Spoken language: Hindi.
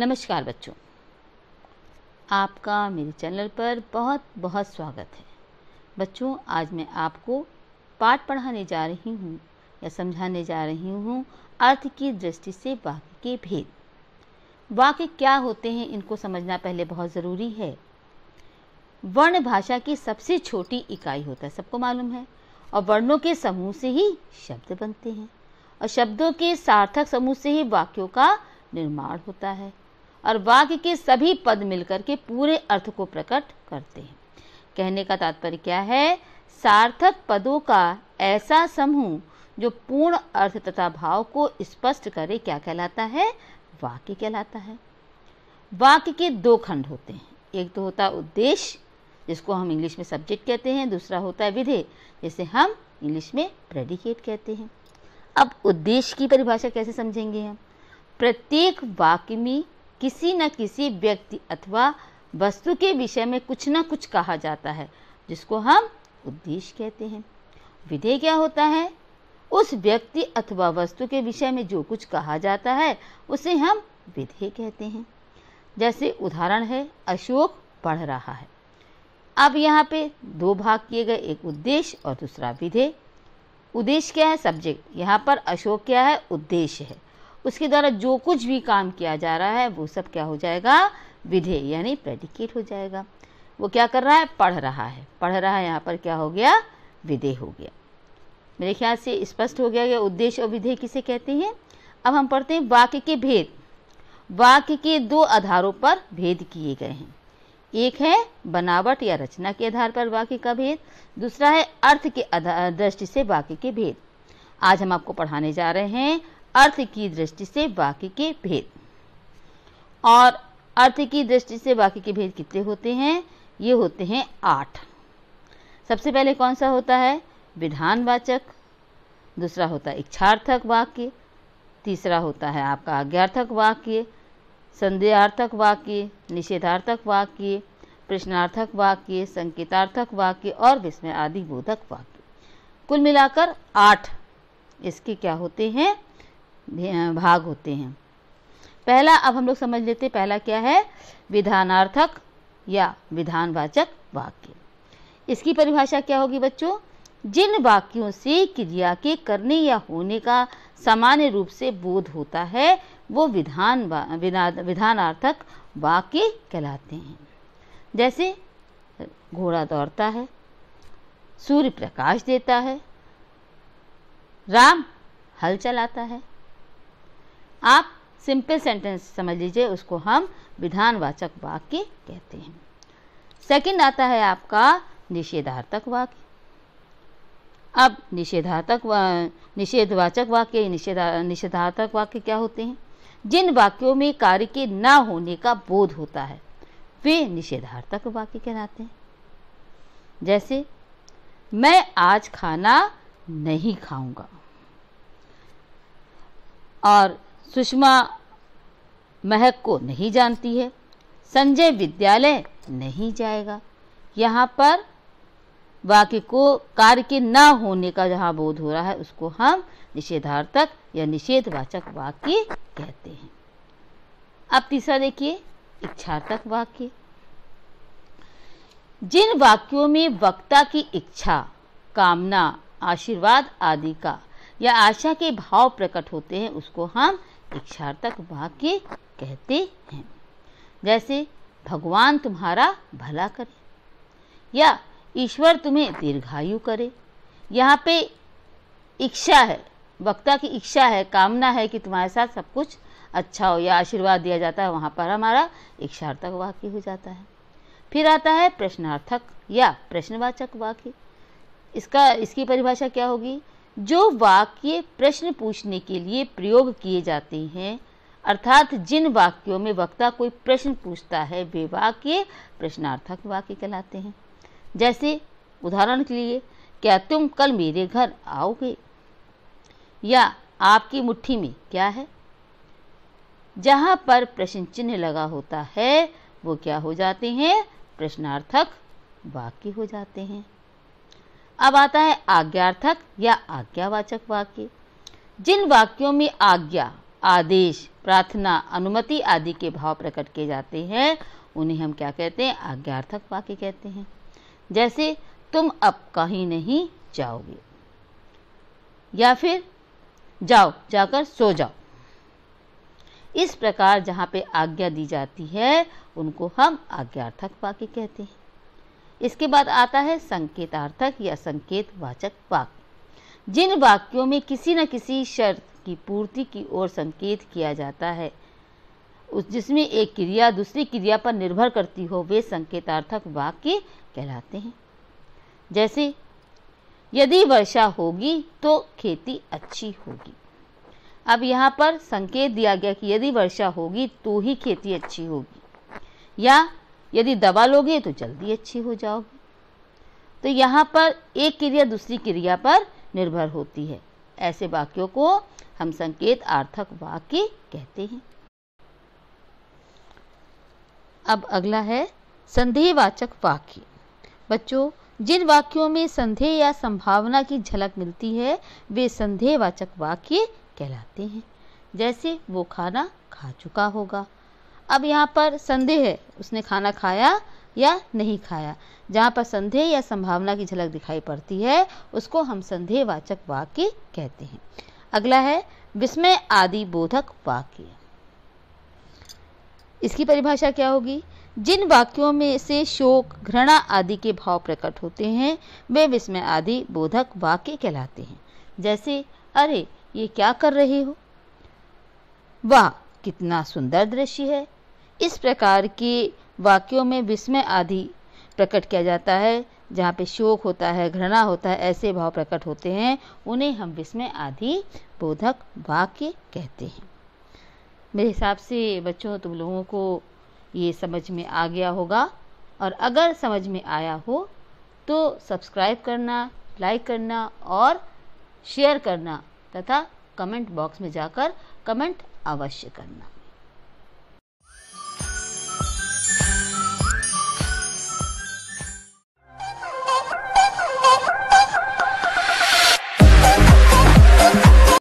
नमस्कार बच्चों आपका मेरे चैनल पर बहुत बहुत स्वागत है बच्चों आज मैं आपको पाठ पढ़ाने जा रही हूँ या समझाने जा रही हूँ अर्थ की दृष्टि से वाक्य के भेद वाक्य क्या होते हैं इनको समझना पहले बहुत ज़रूरी है वर्ण भाषा की सबसे छोटी इकाई होता है सबको मालूम है और वर्णों के समूह से ही शब्द बनते हैं और शब्दों के सार्थक समूह से ही वाक्यों का निर्माण होता है और वाक्य के सभी पद मिलकर के पूरे अर्थ को प्रकट करते हैं कहने का तात्पर्य क्या है सार्थक पदों का ऐसा समूह जो पूर्ण अर्थ तथा भाव को स्पष्ट करे क्या कहलाता है वाक्य कहलाता है वाक्य के दो खंड होते हैं एक तो होता है उद्देश्य जिसको हम इंग्लिश में सब्जेक्ट कहते हैं दूसरा होता है विधेय जिसे हम इंग्लिश में प्रेडिकेट कहते हैं अब उद्देश्य की परिभाषा कैसे समझेंगे हम प्रत्येक वाक्य में किसी न किसी व्यक्ति अथवा वस्तु के विषय में कुछ ना कुछ कहा जाता है जिसको हम उद्देश्य कहते हैं विधेय क्या होता है उस व्यक्ति अथवा वस्तु के विषय में जो कुछ कहा जाता है उसे हम विधेय कहते हैं जैसे उदाहरण है अशोक पढ़ रहा है अब यहाँ पे दो भाग किए गए एक उद्देश्य और दूसरा विधेय उद्देश्य क्या है सब्जेक्ट यहाँ पर अशोक क्या है उद्देश्य है उसके द्वारा जो कुछ भी काम किया जा रहा है वो सब क्या हो जाएगा विधेय यानी प्रेडिकेट हो जाएगा वो क्या कर रहा है पढ़ रहा है पढ़ रहा है यहाँ पर क्या हो गया विधेय हो गया मेरे ख्याल से स्पष्ट हो गया कि उद्देश्य और विधेय किसे कहते हैं अब हम पढ़ते हैं वाक्य के भेद वाक्य के दो आधारों पर भेद किए गए हैं एक है बनावट या रचना के आधार पर वाक्य का भेद दूसरा है अर्थ के दृष्टि से वाक्य के भेद आज हम आपको पढ़ाने जा रहे हैं अर्थ की दृष्टि से बाकी के भेद और अर्थ की दृष्टि से बाकी के भेद कितने होते हैं ये होते हैं आठ सबसे पहले कौन सा होता है विधानवाचक दूसरा होता है इच्छार्थक वाक्य तीसरा होता है आपका आज्ञार्थक वाक्य संदेहार्थक वाक्य निषेधार्थक वाक्य प्रश्नार्थक वाक्य संकेतार्थक वाक्य और विस्मय आदि बोधक वाक्य कुल मिलाकर आठ इसके क्या होते हैं भाग होते हैं पहला अब हम लोग समझ लेते पहला क्या है विधानार्थक या विधानवाचक वाक्य इसकी परिभाषा क्या होगी बच्चों जिन वाक्यों से क्रिया के करने या होने का सामान्य रूप से बोध होता है वो विधान विधानार्थक वाक्य कहलाते हैं जैसे घोड़ा दौड़ता है सूर्य प्रकाश देता है राम हल चलाता है आप सिंपल सेंटेंस समझ लीजिए उसको हम विधानवाचक वाक्य कहते हैं सेकंड आता है आपका निषेधार्थक वाक्य अब निषेधार्थक निषेधवाचक वाक्य निषेधा निषेधार्थक वाक्य क्या होते हैं जिन वाक्यों में कार्य के ना होने का बोध होता है वे निषेधार्थक वाक्य कहलाते हैं जैसे मैं आज खाना नहीं खाऊंगा और सुषमा महक को नहीं जानती है संजय विद्यालय नहीं जाएगा यहाँ पर वाक्य को कार्य के न होने का जहाँ बोध हो रहा है उसको हम निषेधार्थक या निषेधवाचक वाक्य कहते हैं अब तीसरा देखिए इच्छार्थक वाक्य जिन वाक्यों में वक्ता की इच्छा कामना आशीर्वाद आदि का या आशा के भाव प्रकट होते हैं उसको हम इच्छार्थक वाक्य कहते हैं जैसे भगवान तुम्हारा भला करे या ईश्वर तुम्हें दीर्घायु करे यहाँ पे इच्छा है वक्ता की इच्छा है कामना है कि तुम्हारे साथ सब कुछ अच्छा हो या आशीर्वाद दिया जाता है वहाँ पर हमारा इच्छार्थक वाक्य हो जाता है फिर आता है प्रश्नार्थक या प्रश्नवाचक वाक्य इसका इसकी परिभाषा क्या होगी जो वाक्य प्रश्न पूछने के लिए प्रयोग किए जाते हैं अर्थात जिन वाक्यों में वक्ता कोई प्रश्न पूछता है वे वाक्य प्रश्नार्थक वाक्य कहलाते हैं जैसे उदाहरण के लिए क्या तुम कल मेरे घर आओगे या आपकी मुट्ठी में क्या है जहाँ पर प्रश्न चिन्ह लगा होता है वो क्या हो जाते हैं प्रश्नार्थक वाक्य हो जाते हैं अब आता है आज्ञार्थक या आज्ञावाचक वाक्य जिन वाक्यों में आज्ञा आदेश प्रार्थना अनुमति आदि के भाव प्रकट किए जाते हैं उन्हें हम क्या कहते हैं आज्ञार्थक वाक्य कहते हैं जैसे तुम अब कहीं नहीं जाओगे या फिर जाओ जाकर सो जाओ इस प्रकार जहाँ पे आज्ञा दी जाती है उनको हम आज्ञार्थक वाक्य कहते हैं इसके बाद आता है संकेतार्थक या संकेत वाचक वाक्य जिन वाक्यों में किसी न किसी शर्त की पूर्ति की ओर संकेत किया जाता है उस जिसमें एक क्रिया दूसरी क्रिया पर निर्भर करती हो वे संकेतार्थक वाक्य कहलाते हैं जैसे यदि वर्षा होगी तो खेती अच्छी होगी अब यहाँ पर संकेत दिया गया कि यदि वर्षा होगी तो ही खेती अच्छी होगी या यदि दवा लोगे तो जल्दी अच्छी हो जाओगे तो यहाँ पर एक क्रिया दूसरी क्रिया पर निर्भर होती है ऐसे वाक्यों को हम संकेत आर्थक वाक्य कहते हैं अब अगला है संदेहवाचक वाक्य बच्चों जिन वाक्यों में संदेह या संभावना की झलक मिलती है वे संदेहवाचक वाक्य कहलाते हैं जैसे वो खाना खा चुका होगा अब यहाँ पर संदेह है उसने खाना खाया या नहीं खाया जहाँ पर संदेह या संभावना की झलक दिखाई पड़ती है उसको हम संदेहवाचक वाक्य कहते हैं अगला है विस्मय आदि बोधक वाक्य इसकी परिभाषा क्या होगी जिन वाक्यों में से शोक घृणा आदि के भाव प्रकट होते हैं वे विस्मय आदि बोधक वाक्य कहलाते हैं जैसे अरे ये क्या कर रहे हो वाह कितना सुंदर दृश्य है इस प्रकार के वाक्यों में विस्मय आदि प्रकट किया जाता है जहाँ पे शोक होता है घृणा होता है ऐसे भाव प्रकट होते हैं उन्हें हम विस्मय आदि बोधक वाक्य कहते हैं मेरे हिसाब से बच्चों तुम लोगों को ये समझ में आ गया होगा और अगर समझ में आया हो तो सब्सक्राइब करना लाइक करना और शेयर करना तथा कमेंट बॉक्स में जाकर कमेंट अवश्य करना